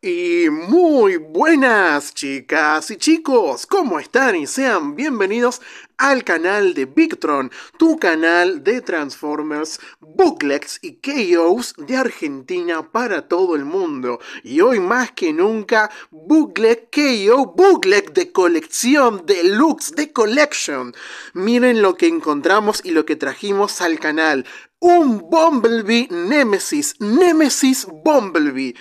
Y muy buenas chicas y chicos, ¿cómo están? Y sean bienvenidos al canal de Victron, tu canal de Transformers, Booklets y KOs de Argentina para todo el mundo. Y hoy más que nunca, Booklet KO, Booklet de colección, de deluxe, de collection. Miren lo que encontramos y lo que trajimos al canal. Un Bumblebee Nemesis, Nemesis Bumblebee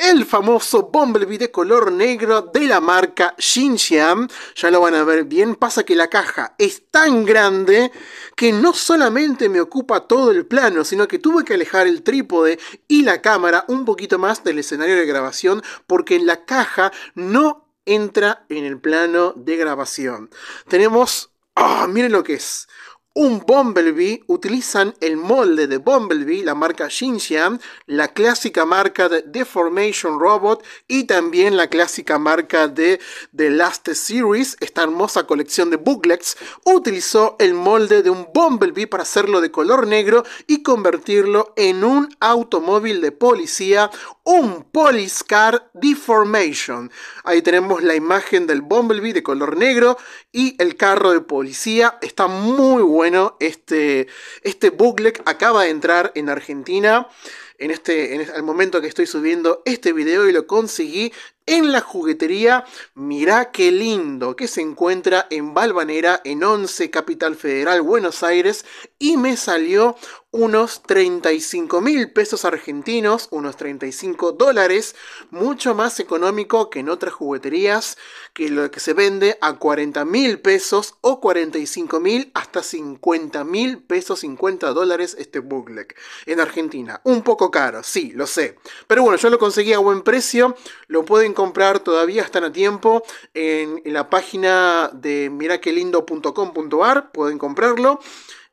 el famoso Bumblebee de color negro de la marca Xinjiang. Ya lo van a ver bien. Pasa que la caja es tan grande que no solamente me ocupa todo el plano, sino que tuve que alejar el trípode y la cámara un poquito más del escenario de grabación porque la caja no entra en el plano de grabación. Tenemos... ¡Ah! miren lo que es un Bumblebee utilizan el molde de Bumblebee, la marca Xinjiang, la clásica marca de Deformation Robot y también la clásica marca de The Last Series, esta hermosa colección de booklets, utilizó el molde de un Bumblebee para hacerlo de color negro y convertirlo en un automóvil de policía, un Police Car Deformation. Ahí tenemos la imagen del Bumblebee de color negro y el carro de policía, está muy bueno bueno. Este, este booklet acaba de entrar en Argentina. En este, en este, al momento que estoy subiendo este video y lo conseguí en la juguetería Mirá qué lindo, que se encuentra en Balvanera, en 11 Capital Federal, Buenos Aires, y me salió unos 35 mil pesos argentinos, unos 35 dólares, mucho más económico que en otras jugueterías, que lo que se vende a 40 mil pesos o 45 mil hasta 50 mil pesos, 50 dólares este booklet en Argentina. Un poco caro, sí, lo sé. Pero bueno, yo lo conseguí a buen precio, lo pueden comprar todavía, están a tiempo en, la página de miraquelindo.com.ar, pueden comprarlo.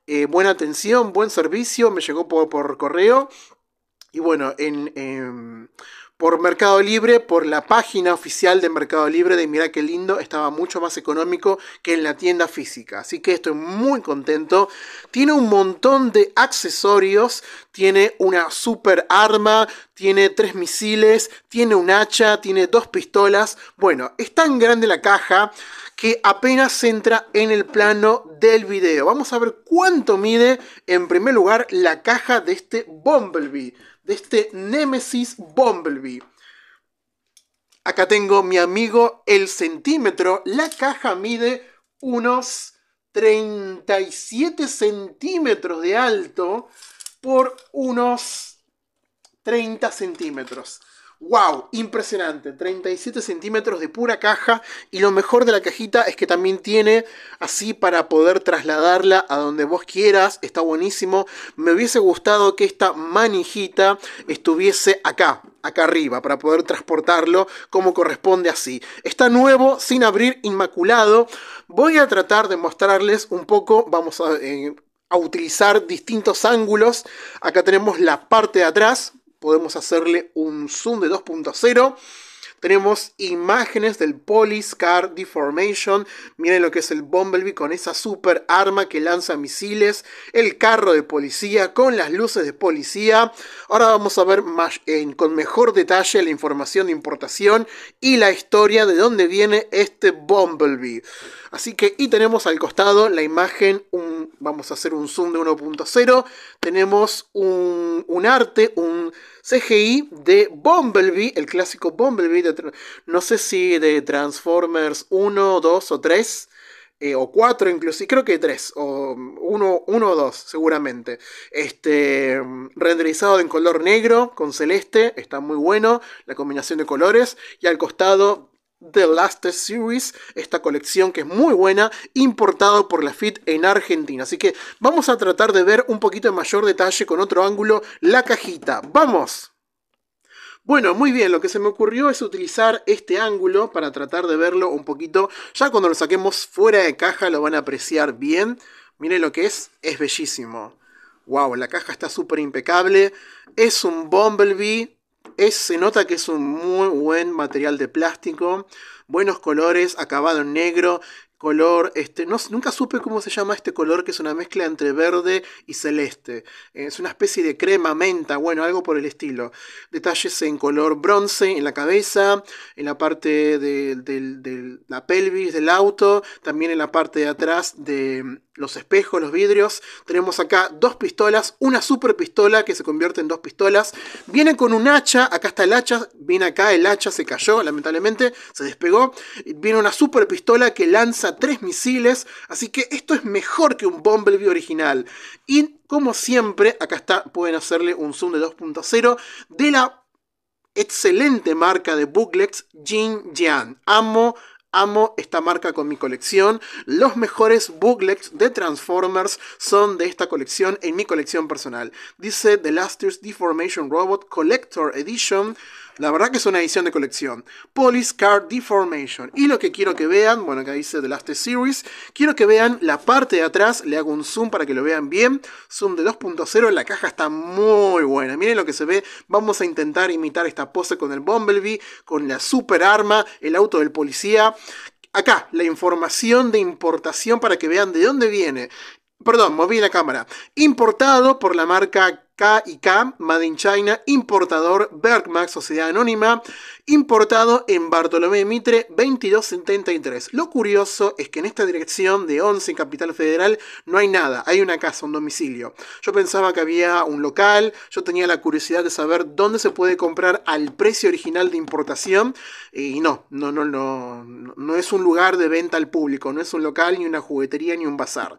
Eh, buena atención, buen servicio, me llegó por, correo. Y bueno, en em, por Mercado Libre, por la página oficial de Mercado Libre de Mira qué lindo, estaba mucho más económico que en la tienda física. Así que estoy muy contento. Tiene un montón de accesorios, tiene una super arma, tiene tres misiles, tiene un hacha, tiene dos pistolas. Bueno, es tan grande la caja que apenas entra en el plano del video. Vamos a ver cuánto mide en primer lugar la caja de este Bumblebee de este Nemesis Bumblebee. Acá tengo mi amigo el centímetro. La caja mide unos 37 centímetros de alto por unos 30 centímetros. ¡Wow! Impresionante. 37 centímetros de pura caja. Y lo mejor de la cajita es que también tiene así para poder trasladarla a donde vos quieras. Está buenísimo. Me hubiese gustado que esta manijita estuviese acá acá arriba para poder transportarlo como corresponde así. Está nuevo, sin abrir, inmaculado. Voy a tratar de mostrarles un poco, vamos a, eh, utilizar distintos ángulos. Acá tenemos la parte de atrás, podemos hacerle un zoom de 2.0. Tenemos imágenes del Police Car Deformation. Miren lo que es el Bumblebee con esa super arma que lanza misiles. El carro de policía con las luces de policía. Ahora vamos a ver más, con mejor detalle la información de importación y la historia de dónde viene este Bumblebee. Así que, y tenemos al costado la imagen, un, vamos a hacer un zoom de 1.0, tenemos un, arte, un CGI de Bumblebee, el clásico Bumblebee, de, no sé si de Transformers 1, 2 o 3. Eh, o 4 inclusive, creo que 3, o 1, o 2 seguramente. Este, renderizado en color negro con celeste, está muy bueno la combinación de colores, y al costado The Last Series, esta colección que es muy buena, importado por la FIT en Argentina. Así que vamos a tratar de ver un poquito en mayor detalle con otro ángulo la cajita. ¡Vamos! Bueno, muy bien, lo que se me ocurrió es utilizar este ángulo para tratar de verlo un poquito. Ya cuando lo saquemos fuera de caja lo van a apreciar bien. Miren lo que es, es bellísimo. Wow, la caja está súper impecable. Es un Bumblebee se nota que es un muy buen material de plástico, buenos colores, acabado en negro color, este, no, nunca supe cómo se llama este color que es una mezcla entre verde y celeste. Es una especie de crema menta, bueno, algo por el estilo. Detalles en color bronce en la cabeza, en la parte de, de la pelvis del auto, también en la parte de atrás de mm, los espejos, los vidrios. Tenemos acá dos pistolas, una super pistola que se convierte en dos pistolas. Viene con un hacha, acá está el hacha, viene acá, el hacha se cayó, lamentablemente, se despegó. Viene una super pistola que lanza tres misiles, así que esto es mejor que un Bumblebee original. Y como siempre, acá está, pueden hacerle un zoom de 2.0 de la excelente marca de Buglex, Jin Jian. Amo Amo esta marca con mi colección. Los mejores booklets de Transformers son de esta colección en mi colección personal. Dice The Lasters Deformation Robot Collector Edition. La verdad que es una edición de colección. Police Card Deformation. Y lo que quiero que vean, bueno, acá dice The Last Series, quiero que vean la parte de atrás, le hago un zoom para que lo vean bien. Zoom de 2.0, la caja está muy buena. Miren lo que se ve. Vamos a intentar imitar esta pose con el Bumblebee, con la super arma, el auto del policía. Acá, la información de importación para que vean de dónde viene. Perdón, moví la cámara. Importado por la marca K&K Made in China, importador Bergmax, Sociedad Anónima, importado en Bartolomé Mitre 2273. Lo curioso es que en esta dirección de 11 en Capital Federal no hay nada, hay una casa, un domicilio. Yo pensaba que había un local, yo tenía la curiosidad de saber dónde se puede comprar al precio original de importación eh, y no, no, no, no, no es un lugar de venta al público, no es un local, ni una juguetería, ni un bazar.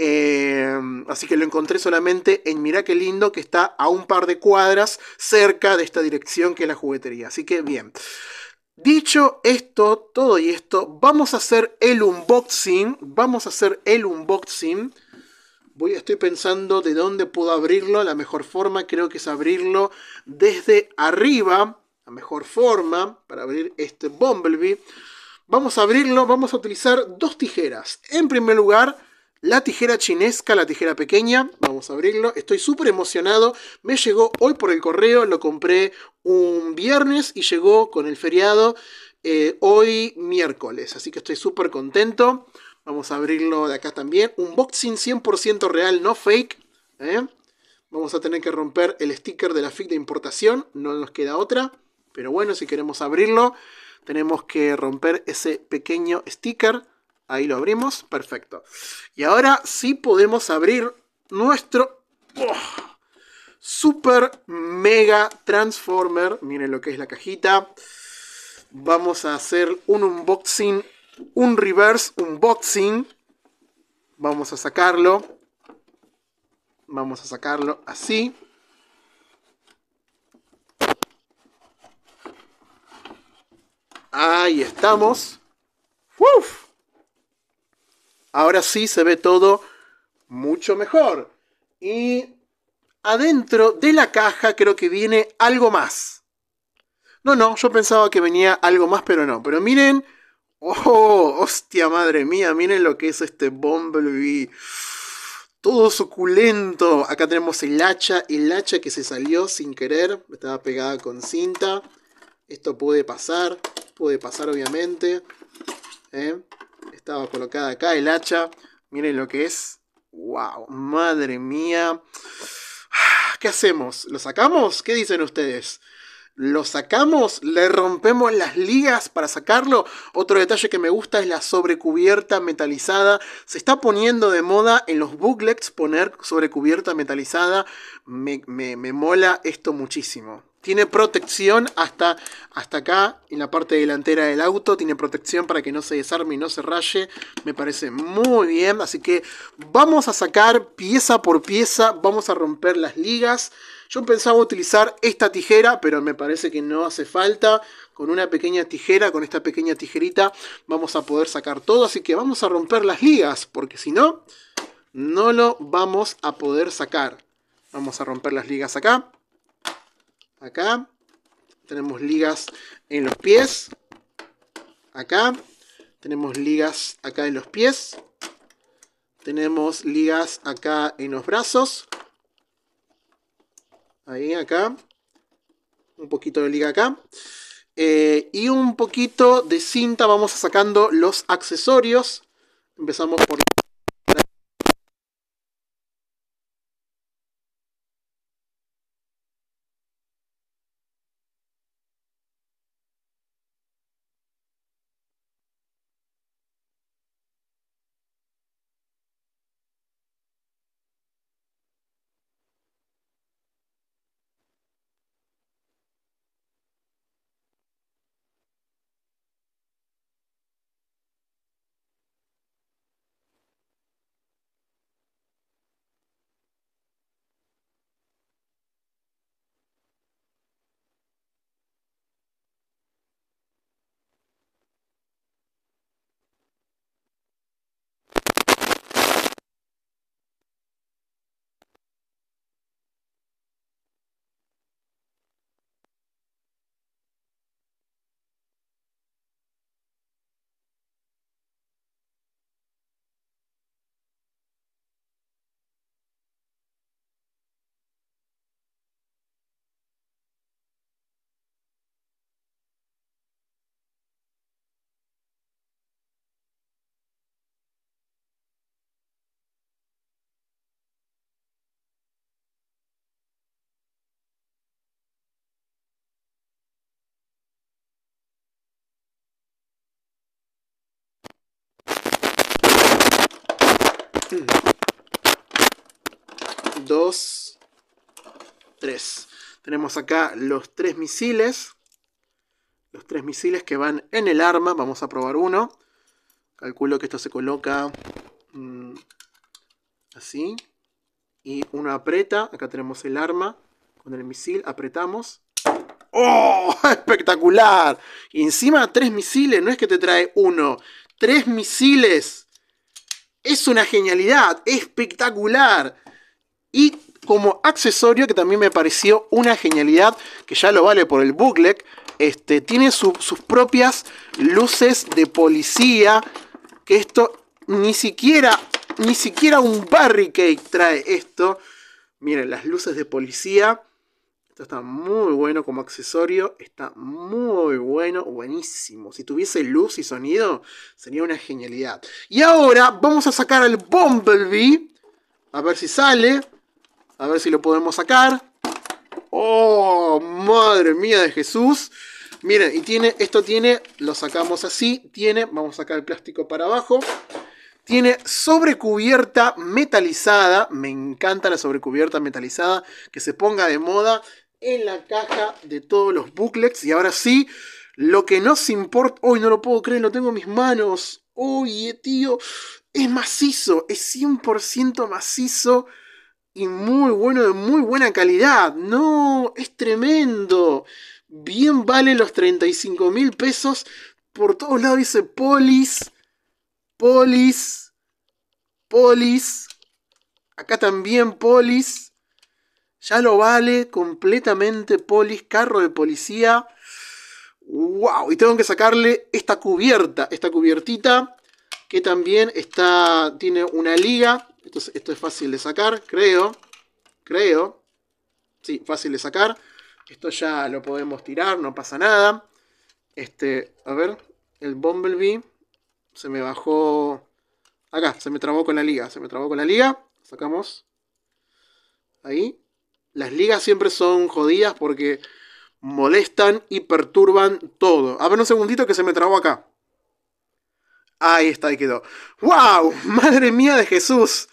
Eh, así que lo encontré solamente en Mirá qué lindo, que está a un par de cuadras cerca de esta dirección que es la juguetería. Así que bien. Dicho esto, todo y esto, vamos a hacer el unboxing. Vamos a hacer el unboxing. Voy, estoy pensando de dónde puedo abrirlo. La mejor forma creo que es abrirlo desde arriba. La mejor forma para abrir este Bumblebee. Vamos a abrirlo, vamos a utilizar dos tijeras. En primer lugar, la tijera chinesca, la tijera pequeña, vamos a abrirlo, estoy súper emocionado, me llegó hoy por el correo, lo compré un viernes y llegó con el feriado eh, hoy miércoles, así que estoy súper contento, vamos a abrirlo de acá también, un boxing 100% real, no fake, ¿eh? vamos a tener que romper el sticker de la FIC de importación, no nos queda otra, pero bueno, si queremos abrirlo, tenemos que romper ese pequeño sticker. Ahí lo abrimos, perfecto. Y ahora sí podemos abrir nuestro ¡oh! super mega transformer. Miren lo que es la cajita. Vamos a hacer un unboxing, un reverse unboxing. Vamos a sacarlo. Vamos a sacarlo así. Ahí estamos. ¡Uf! ahora sí se ve todo mucho mejor. Y adentro de la caja creo que viene algo más. No, no, yo pensaba que venía algo más, pero no. Pero miren, oh, hostia madre mía, miren lo que es este Bumblebee. Todo suculento. Acá tenemos el hacha, el hacha que se salió sin querer, estaba pegada con cinta. Esto puede pasar, puede pasar obviamente. ¿Eh? estaba colocada acá el hacha. Miren lo que es. ¡Wow! Madre mía. ¿Qué hacemos? ¿Lo sacamos? ¿Qué dicen ustedes? ¿Lo sacamos? ¿Le rompemos las ligas para sacarlo? Otro detalle que me gusta es la sobrecubierta metalizada. Se está poniendo de moda en los booklets poner sobrecubierta metalizada. Me, me mola esto muchísimo. Tiene protección hasta, hasta acá, en la parte delantera del auto. Tiene protección para que no se desarme y no se raye. Me parece muy bien. Así que vamos a sacar pieza por pieza. Vamos a romper las ligas. Yo pensaba utilizar esta tijera, pero me parece que no hace falta. Con una pequeña tijera, con esta pequeña tijerita, vamos a poder sacar todo. Así que vamos a romper las ligas, porque si no, no lo vamos a poder sacar. Vamos a romper las ligas acá acá. Tenemos ligas en los pies, acá. Tenemos ligas acá en los pies. Tenemos ligas acá en los brazos. Ahí, acá. Un poquito de liga acá. Eh, y un poquito de cinta vamos sacando los accesorios. Empezamos por Dos, tres. Tenemos acá los tres misiles. Los tres misiles que van en el arma. Vamos a probar uno. Calculo que esto se coloca mm, así. Y uno aprieta. Acá tenemos el arma con el misil. Apretamos. ¡Oh! ¡Espectacular! Y encima tres misiles. No es que te trae uno. Tres misiles es una genialidad, espectacular. Y como accesorio, que también me pareció una genialidad, que ya lo vale por el booklet, este, tiene sus propias luces de policía, que esto ni siquiera, ni siquiera un barricade trae esto. Miren, las luces de policía esto está muy bueno como accesorio, está muy bueno, buenísimo. Si tuviese luz y sonido, sería una genialidad. Y ahora vamos a sacar al Bumblebee. A ver si sale. A ver si lo podemos sacar. ¡Oh, madre mía de Jesús! Miren, y tiene, esto tiene, lo sacamos así, tiene, vamos a sacar el plástico para abajo. Tiene sobrecubierta metalizada, me encanta la sobrecubierta metalizada, que se ponga de moda en la caja de todos los booklets. Y ahora sí, lo que nos importa. Hoy no lo puedo creer, lo tengo en mis manos. Oye, eh, tío, es macizo, es 100% macizo y muy bueno, de muy buena calidad. No, es tremendo. Bien vale los 35 mil pesos. Por todos lados dice polis, polis, polis. Acá también polis. Ya lo vale completamente Polis, carro de policía. ¡Wow! Y tengo que sacarle esta cubierta, esta cubiertita que también está, tiene una liga. esto es fácil de sacar, creo. Creo. Sí, fácil de sacar. Esto ya lo podemos tirar, no pasa nada. Este, a ver, el Bumblebee se me bajó... Acá, se me trabó con la liga, se me trabó con la liga. Sacamos. Ahí. Las ligas siempre son jodidas porque molestan y perturban todo. A ver un segundito que se me trabó acá. Ahí está, ahí quedó. ¡Wow! ¡Madre mía de Jesús!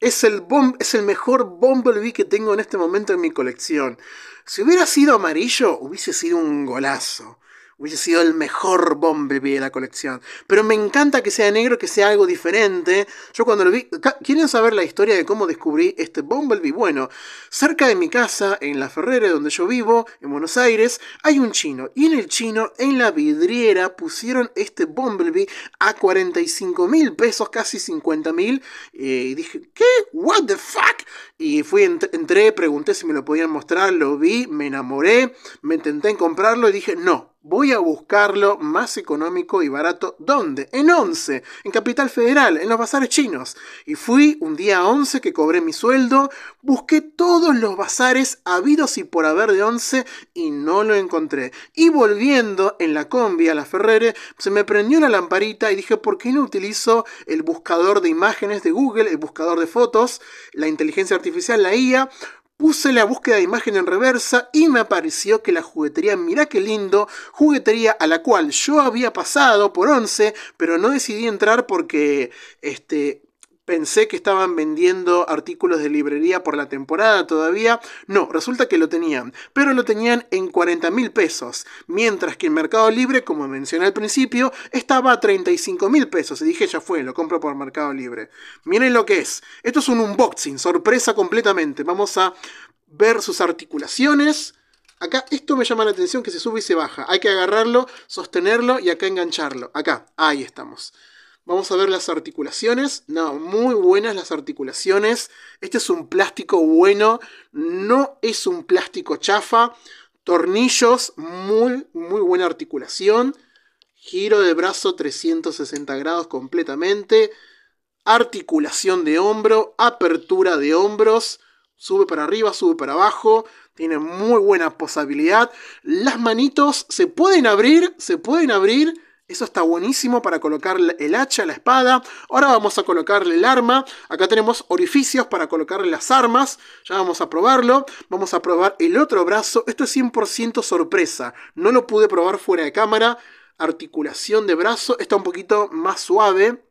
Es el, es el mejor Bumblebee que tengo en este momento en mi colección. Si hubiera sido amarillo, hubiese sido un golazo. Hubiese sido el mejor Bumblebee de la colección. Pero me encanta que sea negro, que sea algo diferente. Yo cuando lo vi... ¿Quieren saber la historia de cómo descubrí este Bumblebee? Bueno, cerca de mi casa, en La Ferrera, donde yo vivo, en Buenos Aires, hay un chino. Y en el chino, en la vidriera, pusieron este Bumblebee a 45 mil pesos, casi 50 mil. Eh, y dije, ¿qué? ¿What the fuck? Y fui, entré, pregunté si me lo podían mostrar, lo vi, me enamoré, me intenté en comprarlo y dije, no, Voy a buscarlo más económico y barato. ¿Dónde? En 11, en Capital Federal, en los bazares chinos. Y fui un día 11 que cobré mi sueldo, busqué todos los bazares habidos y por haber de 11 y no lo encontré. Y volviendo en la combi a la Ferrere, se me prendió la lamparita y dije, ¿por qué no utilizo el buscador de imágenes de Google, el buscador de fotos, la inteligencia artificial, la IA? Puse la búsqueda de imagen en reversa y me apareció que la juguetería mira qué lindo, juguetería a la cual yo había pasado por 11, pero no decidí entrar porque este, Pensé que estaban vendiendo artículos de librería por la temporada todavía. No, resulta que lo tenían, pero lo tenían en 40 mil pesos, mientras que en Mercado Libre, como mencioné al principio, estaba a 35 mil pesos. Y dije, ya fue, lo compro por Mercado Libre. Miren lo que es. Esto es un unboxing, sorpresa completamente. Vamos a ver sus articulaciones. Acá esto me llama la atención que se sube y se baja. Hay que agarrarlo, sostenerlo y acá engancharlo. Acá, ahí estamos. Vamos a ver las articulaciones. No, muy buenas las articulaciones. Este es un plástico bueno, no es un plástico chafa. Tornillos, muy, muy buena articulación. Giro de brazo 360 grados completamente. Articulación de hombro, apertura de hombros. Sube para arriba, sube para abajo. Tiene muy buena posibilidad. Las manitos se pueden abrir, se pueden abrir eso está buenísimo para colocar el hacha, la espada. Ahora vamos a colocarle el arma. Acá tenemos orificios para colocarle las armas. Ya vamos a probarlo. Vamos a probar el otro brazo. Esto es 100% sorpresa. No lo pude probar fuera de cámara. Articulación de brazo. Está un poquito más suave.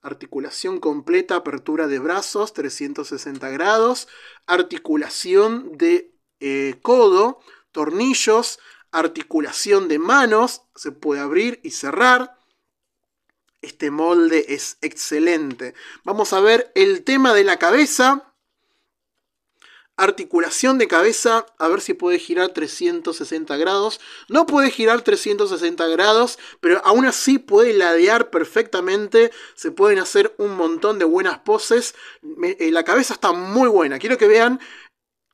Articulación completa, apertura de brazos, 360 grados. Articulación de eh, codo, tornillos, articulación de manos, se puede abrir y cerrar. Este molde es excelente. Vamos a ver el tema de la cabeza. Articulación de cabeza, a ver si puede girar 360 grados. No puede girar 360 grados, pero aún así puede ladear perfectamente. Se pueden hacer un montón de buenas poses. Eh, la cabeza está muy buena. Quiero que vean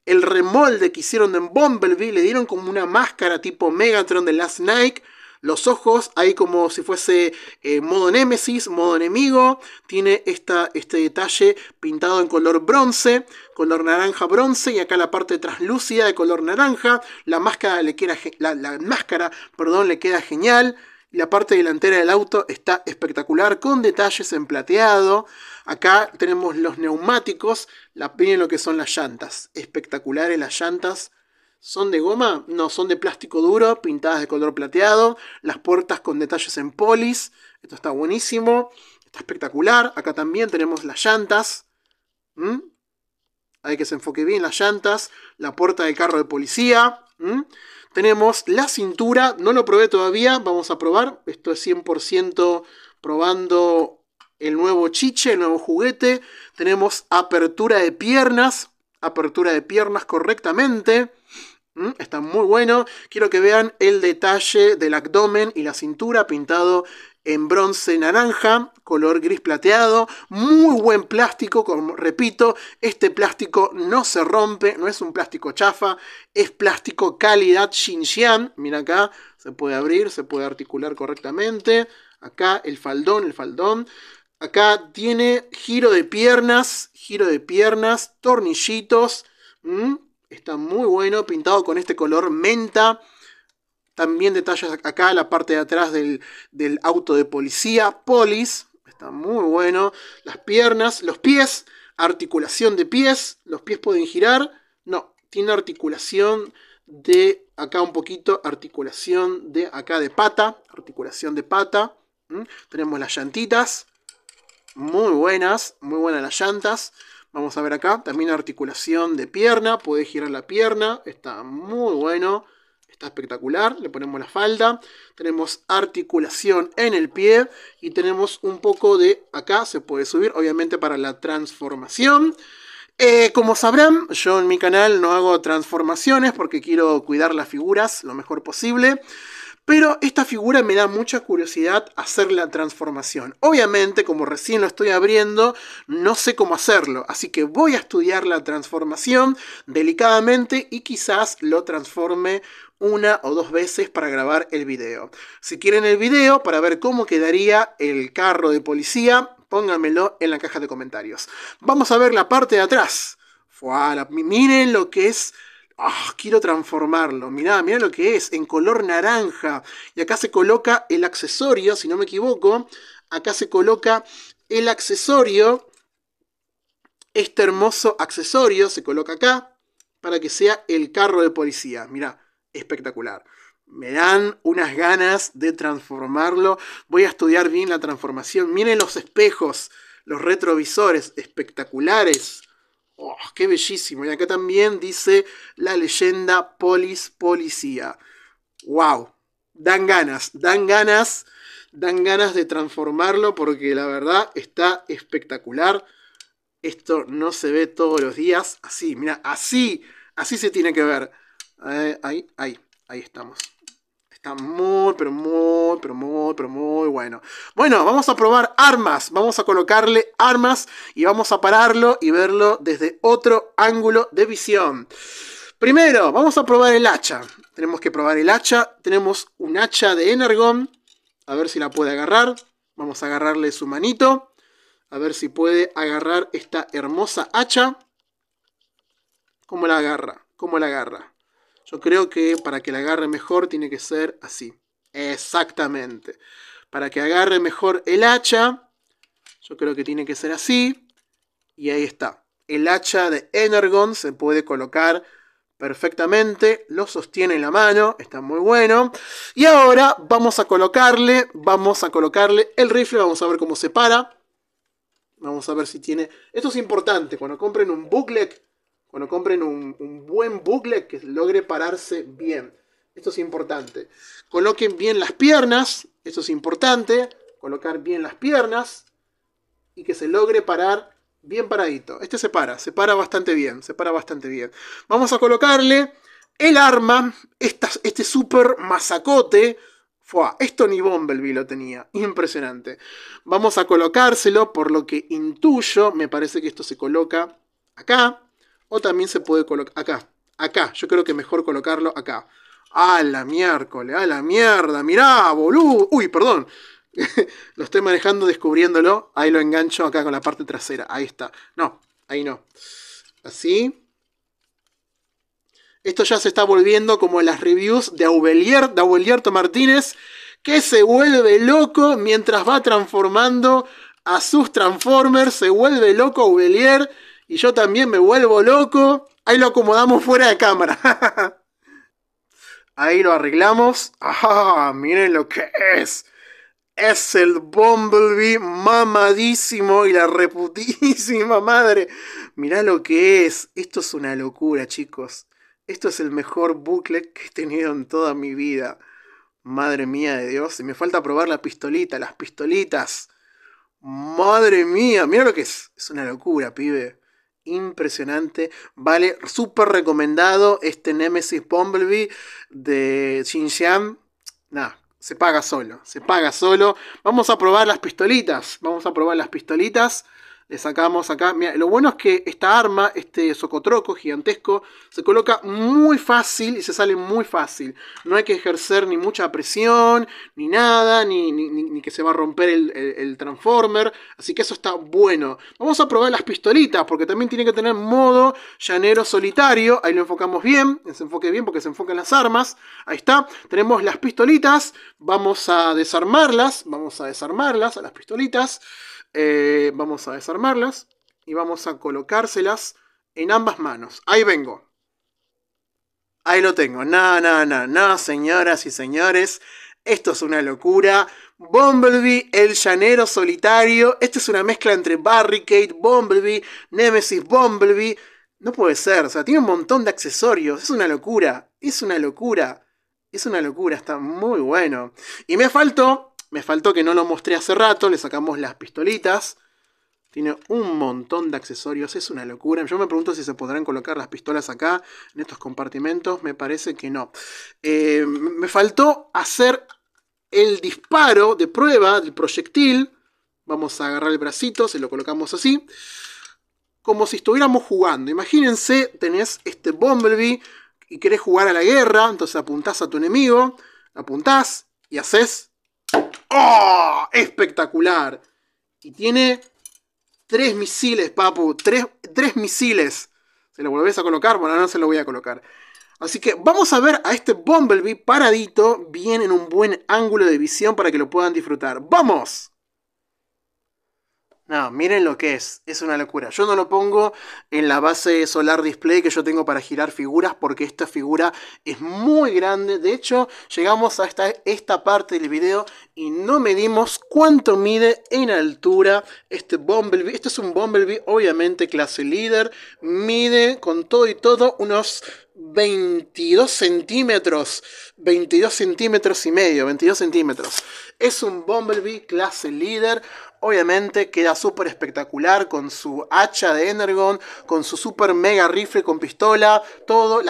el remolde que hicieron en Bumblebee, le dieron como una máscara tipo Megatron de Last Night. Los ojos, ahí como si fuese eh, modo Némesis, modo enemigo. Tiene esta, este detalle pintado en color bronce, color naranja bronce, y acá la parte translúcida de color naranja. La máscara le queda, la, máscara, perdón, le queda genial. La parte delantera del auto está espectacular, con detalles en plateado. Acá tenemos los neumáticos, la, miren lo que son las llantas. Espectaculares las llantas. ¿Son de goma? No, son de plástico duro, pintadas de color plateado. Las puertas con detalles en polis. Esto está buenísimo. Está espectacular. Acá también tenemos las llantas. ¿Mm? Hay que se enfoque bien las llantas. La puerta del carro de policía. ¿Mm? Tenemos la cintura, no lo probé todavía, vamos a probar. Esto es 100% probando el nuevo chiche, el nuevo juguete. Tenemos apertura de piernas, apertura de piernas correctamente. Mm, está muy bueno. Quiero que vean el detalle del abdomen y la cintura pintado en bronce naranja, color gris plateado, muy buen plástico, como repito, este plástico no se rompe, no es un plástico chafa, es plástico calidad Xinjiang, mira acá, se puede abrir, se puede articular correctamente, acá el faldón, el faldón, acá tiene giro de piernas, giro de piernas, tornillitos, está muy bueno, pintado con este color menta, también detalles acá la parte de atrás del, auto de policía, polis, está muy bueno. Las piernas, los pies, articulación de pies, los pies pueden girar, no, tiene articulación de acá un poquito, articulación de acá de pata, articulación de pata. Tenemos las llantitas, muy buenas, muy buenas las llantas. Vamos a ver acá, también articulación de pierna, puede girar la pierna, está muy bueno espectacular, le ponemos la falda, tenemos articulación en el pie y tenemos un poco de acá, se puede subir obviamente para la transformación. Eh, como sabrán, yo en mi canal no hago transformaciones porque quiero cuidar las figuras lo mejor posible. Pero esta figura me da mucha curiosidad hacer la transformación. Obviamente, como recién lo estoy abriendo, no sé cómo hacerlo, así que voy a estudiar la transformación delicadamente y quizás lo transforme una o dos veces para grabar el video. Si quieren el video para ver cómo quedaría el carro de policía, pónganmelo en la caja de comentarios. Vamos a ver la parte de atrás. Miren lo que es ¡Ah! quiero transformarlo. Mirá, mirá lo que es, en color naranja. Y acá se coloca el accesorio, si no me equivoco. Acá se coloca el accesorio. Este hermoso accesorio se coloca acá para que sea el carro de policía. Mirá, espectacular. Me dan unas ganas de transformarlo. Voy a estudiar bien la transformación. Miren los espejos, los retrovisores espectaculares. ¡Oh, ¡Qué bellísimo! Y acá también dice la leyenda Polis Policía. ¡Wow! Dan ganas, dan ganas, dan ganas de transformarlo porque la verdad está espectacular. Esto no se ve todos los días. Así, mira, así, así se tiene que ver. Eh, ahí, ahí, ahí estamos. Está muy, pero muy, pero muy, pero muy bueno. Bueno, vamos a probar armas. Vamos a colocarle armas y vamos a pararlo y verlo desde otro ángulo de visión. Primero, vamos a probar el hacha. Tenemos que probar el hacha. Tenemos un hacha de Energon. A ver si la puede agarrar. Vamos a agarrarle su manito. A ver si puede agarrar esta hermosa hacha. ¿Cómo la agarra? ¿Cómo la agarra? Yo creo que para que la agarre mejor tiene que ser así. Exactamente. Para que agarre mejor el hacha, yo creo que tiene que ser así. Y ahí está. El hacha de Energon se puede colocar perfectamente, lo sostiene en la mano, está muy bueno. Y ahora vamos a colocarle, vamos a colocarle el rifle, vamos a ver cómo se para. Vamos a ver si tiene... Esto es importante, cuando compren un booklet bueno, compren un, buen bucle que logre pararse bien. Esto es importante. Coloquen bien las piernas. Esto es importante. Colocar bien las piernas. Y que se logre parar bien paradito. Este se para. Se para bastante bien. Se para bastante bien. Vamos a colocarle el arma. este super masacote. Fua, esto ni Bumblebee lo tenía. Impresionante. Vamos a colocárselo por lo que intuyo. Me parece que esto se coloca acá. O también se puede colocar acá. Acá, yo creo que mejor colocarlo acá. A la miércoles, a la mierda, mirá, boludo. Uy, perdón. lo estoy manejando, descubriéndolo. Ahí lo engancho acá con la parte trasera. Ahí está. No, ahí no. Así. Esto ya se está volviendo como las reviews de Aubelier, de Martínez, que se vuelve loco mientras va transformando a sus Transformers. Se vuelve loco Aubelier y yo también me vuelvo loco. Ahí lo acomodamos fuera de cámara. Ahí lo arreglamos. Miren lo que es. Es el Bumblebee mamadísimo y la reputísima madre. Mirá lo que es. Esto es una locura, chicos. Esto es el mejor bucle que he tenido en toda mi vida. Madre mía de Dios. Y me falta probar la pistolita, las pistolitas. Madre mía. Mira lo que es. Es una locura, pibe impresionante. Vale, súper recomendado este Nemesis Bumblebee de Xinjiang. Nada, se paga solo, se paga solo. Vamos a probar las pistolitas, vamos a probar las pistolitas. Le sacamos acá. Mira, lo bueno es que esta arma, este socotroco gigantesco, se coloca muy fácil y se sale muy fácil. No hay que ejercer ni mucha presión, ni nada, ni, ni, que se va a romper el, transformer. Así que eso está bueno. Vamos a probar las pistolitas, porque también tiene que tener modo llanero solitario. Ahí lo enfocamos bien, se enfoque bien porque se enfocan las armas. Ahí está. Tenemos las pistolitas. Vamos a desarmarlas. Vamos a desarmarlas a las pistolitas. Eh, vamos a desarmarlas y vamos a colocárselas en ambas manos. Ahí vengo. Ahí lo tengo. No, no, no, no, señoras y señores. Esto es una locura. Bumblebee, el llanero solitario. Esto es una mezcla entre Barricade, Bumblebee, Nemesis, Bumblebee. No puede ser. O sea, tiene un montón de accesorios. Es una locura. Es una locura. Es una locura. Está muy bueno. Y me faltó me faltó que no lo mostré hace rato, le sacamos las pistolitas. Tiene un montón de accesorios, es una locura. Yo me pregunto si se podrán colocar las pistolas acá, en estos compartimentos. Me parece que no. Eh, me faltó hacer el disparo de prueba del proyectil. Vamos a agarrar el bracito, se lo colocamos así. Como si estuviéramos jugando. Imagínense, tenés este Bumblebee y querés jugar a la guerra. Entonces apuntás a tu enemigo, apuntás y haces ¡Oh! Espectacular. Y tiene tres misiles, papu. Tres, misiles. ¿Se lo volvés a colocar? Bueno, no se lo voy a colocar. Así que vamos a ver a este Bumblebee paradito bien en un buen ángulo de visión para que lo puedan disfrutar. ¡Vamos! No, miren lo que es, es una locura. Yo no lo pongo en la base solar display que yo tengo para girar figuras porque esta figura es muy grande. De hecho, llegamos a esta parte del video y no medimos cuánto mide en altura este Bumblebee. Este es un Bumblebee, obviamente, clase líder. Mide con todo y todo unos 22 centímetros, 22 centímetros y medio, 22 centímetros. Es un Bumblebee clase líder, obviamente queda súper espectacular con su hacha de Energon, con su super mega rifle con pistola, Todos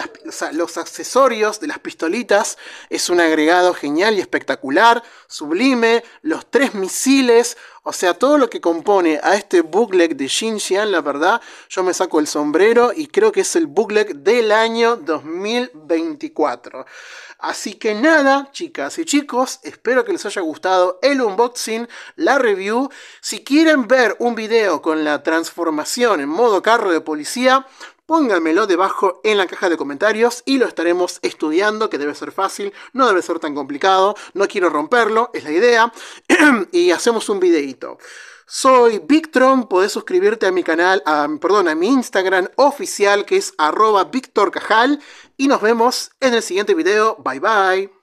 los accesorios de las pistolitas es un agregado genial y espectacular, sublime, los tres misiles, o sea, todo lo que compone a este booklet de Xinjiang, la verdad, yo me saco el sombrero y creo que es el booklet del año 2024. Así que nada, chicas y chicos, espero que les haya gustado el unboxing, la review. Si quieren ver un video con la transformación en modo carro de policía, pónganmelo debajo en la caja de comentarios y lo estaremos estudiando, que debe ser fácil, no debe ser tan complicado, no quiero romperlo, es la idea, y hacemos un videíto. Soy Victron, podés suscribirte a mi canal, perdón, a mi Instagram oficial que es arroba Cajal y nos vemos en el siguiente video. Bye bye.